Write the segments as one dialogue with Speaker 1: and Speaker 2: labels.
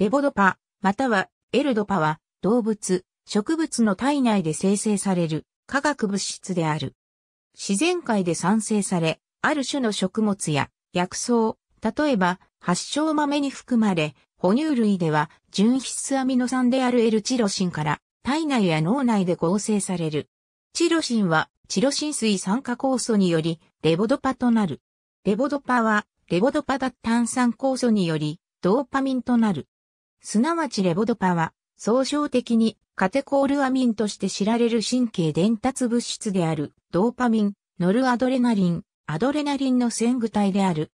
Speaker 1: レボドパ、またはエルドパは動物、植物の体内で生成
Speaker 2: される化学物質である。自然界で産生され、ある種の食物や薬草、例えば発症豆に含まれ、哺乳類では純必アミノ酸であるエルチロシンから体内や脳内で合成される。チロシンはチロシン水酸化酵素によりレボドパとなる。レボドパはレボドパ脱炭酸酵素によりドーパミンとなる。すなわちレボドパは、総称的にカテコールアミンとして知られる神経伝達物質である、ドーパミン、ノルアドレナリン、アドレナリンの線具体である。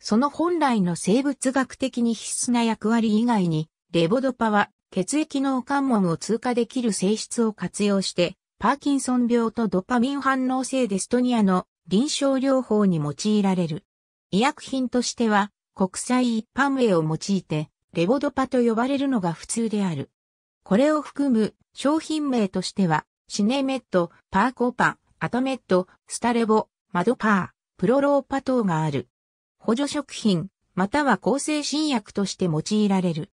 Speaker 2: その本来の生物学的に必須な役割以外に、レボドパは血液の関門を通過できる性質を活用して、パーキンソン病とドパミン反応性デストニアの臨床療法に用いられる。医薬品としては、国際一般名を用いて、レボドパと呼ばれるのが普通である。これを含む商品名としては、シネメット、パーコーパ、アトメット、スタレボ、マドパー、プロローパ等がある。補助食品、または抗生新薬として用いられる。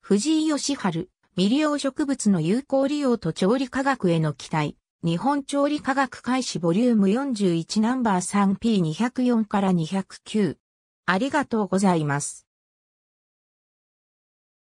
Speaker 2: 藤井義春、未利用植物の有効利用と調理科学への期待。日本調理科学開始ボリューム41ナンバー 3P204 から
Speaker 1: 209。ありがとうございます。